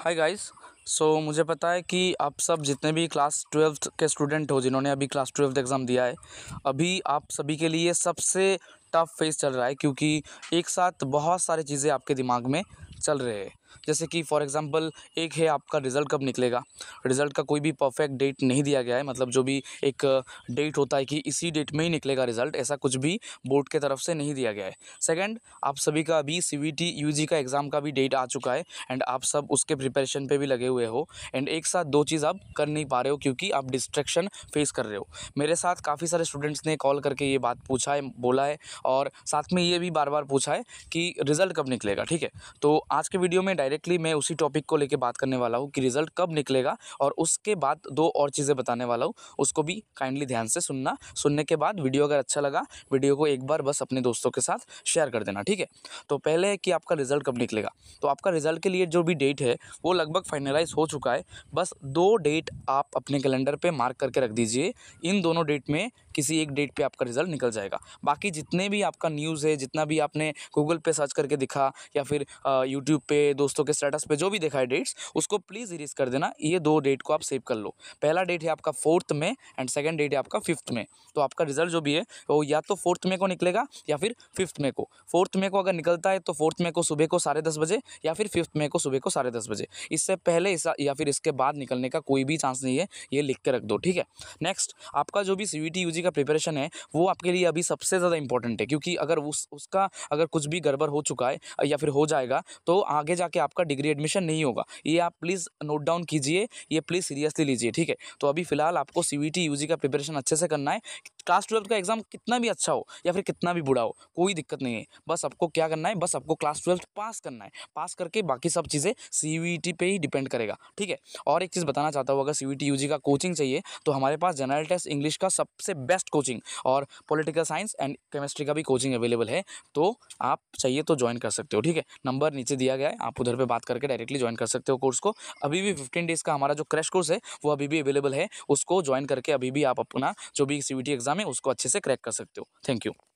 hi guys so मुझे पता है कि आप सब जितने भी क्लास ट्वेल्थ के स्टूडेंट हो जिन्होंने अभी क्लास ट्वेल्थ एग्ज़ाम दिया है अभी आप सभी के लिए सबसे टफ फेज़ चल रहा है क्योंकि एक साथ बहुत सारी चीज़ें आपके दिमाग में चल रहे हैं जैसे कि फॉर एग्ज़ाम्पल एक है आपका रिज़ल्ट कब निकलेगा रिज़ल्ट का कोई भी परफेक्ट डेट नहीं दिया गया है मतलब जो भी एक डेट होता है कि इसी डेट में ही निकलेगा रिज़ल्ट ऐसा कुछ भी बोर्ड के तरफ से नहीं दिया गया है सेकंड आप सभी का अभी C V T U G का एग्ज़ाम का भी डेट आ चुका है एंड आप सब उसके प्रिपरेशन पर भी लगे हुए हो एंड एक साथ दो चीज़ आप कर नहीं पा रहे हो क्योंकि आप डिस्ट्रैक्शन फेस कर रहे हो मेरे साथ काफ़ी सारे स्टूडेंट्स ने कॉल करके ये बात पूछा है बोला है और साथ में ये भी बार बार पूछा है कि रिज़ल्ट कब निकलेगा ठीक है तो आज के वीडियो में डायरेक्टली मैं उसी टॉपिक को लेकर बात करने वाला हूँ कि रिज़ल्ट कब निकलेगा और उसके बाद दो और चीज़ें बताने वाला हूँ उसको भी काइंडली ध्यान से सुनना सुनने के बाद वीडियो अगर अच्छा लगा वीडियो को एक बार बस अपने दोस्तों के साथ शेयर कर देना ठीक है तो पहले है कि आपका रिज़ल्ट कब निकलेगा तो आपका रिज़ल्ट के लिए जो भी डेट है वो लगभग फाइनलाइज हो चुका है बस दो डेट आप अपने कैलेंडर पर मार्क करके रख दीजिए इन दोनों डेट में किसी एक डेट पर आपका रिज़ल्ट निकल जाएगा बाकी जितने भी आपका न्यूज़ है जितना भी आपने गूगल पे सर्च करके दिखा या फिर यूट्यूब पे दोस्तों के स्टेटस पे जो भी देखा है डेट्स उसको प्लीज़ इरेज कर देना ये दो डेट को आप सेव कर लो पहला डेट है आपका फोर्थ में एंड सेकेंड डेट है आपका फिफ्थ में तो आपका रिजल्ट जो भी है वो या तो फोर्थ में को निकलेगा या फिर फिफ्थ में को फोर्थ में को अगर निकलता है तो फोर्थ में को सुबह को साढ़े दस बजे या फिर फिफ्थ में को सुबह को साढ़े दस बजे इससे पहले इस या फिर इसके बाद निकलने का कोई भी चांस नहीं है ये लिख के रख दो ठीक है नेक्स्ट आपका जो भी सी वी का प्रिपरेशन है वो आपके लिए अभी सबसे ज़्यादा इंपॉर्टेंट इंपॉर्टेंट है क्योंकि अगर उस उसका अगर कुछ भी गड़बड़ हो चुका है या फिर हो जाएगा तो आगे जाके आपका डिग्री एडमिशन नहीं होगा ये आप प्लीज़ नोट डाउन कीजिए ये प्लीज़ सीरियसली लीजिए ठीक है तो अभी फिलहाल आपको सी वी का प्रिपरेशन अच्छे से करना है क्लास ट्वेल्थ का एग्ज़ाम कितना भी अच्छा हो या फिर कितना भी बुरा हो कोई दिक्कत नहीं है बस आपको क्या करना है बस आपको क्लास ट्वेल्थ पास करना है पास करके बाकी सब चीज़ें सी पे ही डिपेंड करेगा ठीक है और एक चीज़ बताना चाहता हूँ अगर सी वी का कोचिंग चाहिए तो हमारे पास जनरल टेस्ट इंग्लिश का सबसे बेस्ट कोचिंग और पोलिटिकल साइंस एंड केमिस्ट्री का भी कोचिंग अवेलेबल है तो आप चाहिए तो ज्वाइन कर सकते हो ठीक है नंबर नीचे दिया गया है आप उधर पर बात करके डायरेक्टली ज्वाइन कर सकते हो कोर्स को अभी भी फिफ्टीन डेज़ का हमारा जो क्रैश कोर्स है वो अभी भी अवेलेबल है उसको ज्वाइन करके अभी भी आप अपना जो भी सी एग्ज़ाम है उसको अच्छे से क्रैक कर सकते हो थैंक यू